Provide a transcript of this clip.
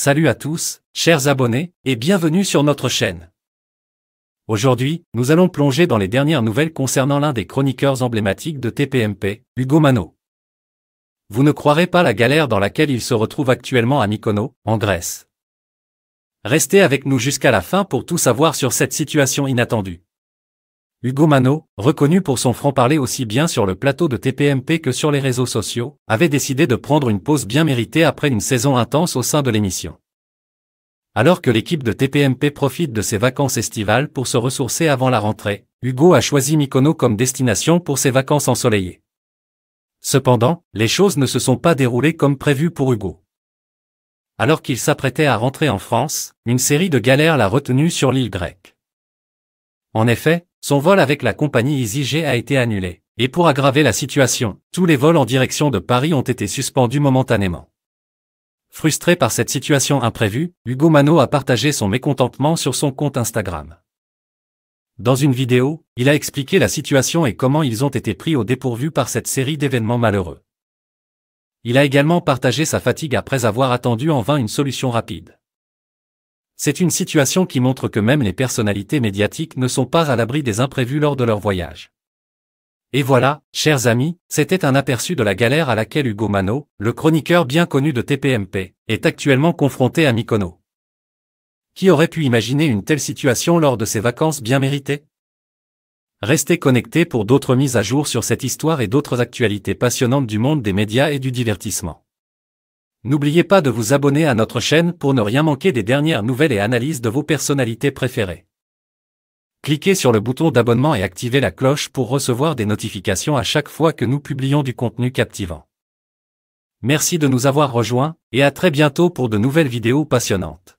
Salut à tous, chers abonnés, et bienvenue sur notre chaîne. Aujourd'hui, nous allons plonger dans les dernières nouvelles concernant l'un des chroniqueurs emblématiques de TPMP, Hugo Mano. Vous ne croirez pas la galère dans laquelle il se retrouve actuellement à Mykonos, en Grèce. Restez avec nous jusqu'à la fin pour tout savoir sur cette situation inattendue. Hugo Mano, reconnu pour son franc-parler aussi bien sur le plateau de TPMP que sur les réseaux sociaux, avait décidé de prendre une pause bien méritée après une saison intense au sein de l'émission. Alors que l'équipe de TPMP profite de ses vacances estivales pour se ressourcer avant la rentrée, Hugo a choisi Mykonos comme destination pour ses vacances ensoleillées. Cependant, les choses ne se sont pas déroulées comme prévu pour Hugo. Alors qu'il s'apprêtait à rentrer en France, une série de galères l'a retenu sur l'île grecque. En effet, son vol avec la compagnie EasyJet a été annulé. Et pour aggraver la situation, tous les vols en direction de Paris ont été suspendus momentanément. Frustré par cette situation imprévue, Hugo Mano a partagé son mécontentement sur son compte Instagram. Dans une vidéo, il a expliqué la situation et comment ils ont été pris au dépourvu par cette série d'événements malheureux. Il a également partagé sa fatigue après avoir attendu en vain une solution rapide. C'est une situation qui montre que même les personnalités médiatiques ne sont pas à l'abri des imprévus lors de leur voyage. Et voilà, chers amis, c'était un aperçu de la galère à laquelle Hugo Mano, le chroniqueur bien connu de TPMP, est actuellement confronté à Mikono. Qui aurait pu imaginer une telle situation lors de ses vacances bien méritées Restez connectés pour d'autres mises à jour sur cette histoire et d'autres actualités passionnantes du monde des médias et du divertissement. N'oubliez pas de vous abonner à notre chaîne pour ne rien manquer des dernières nouvelles et analyses de vos personnalités préférées. Cliquez sur le bouton d'abonnement et activez la cloche pour recevoir des notifications à chaque fois que nous publions du contenu captivant. Merci de nous avoir rejoints et à très bientôt pour de nouvelles vidéos passionnantes.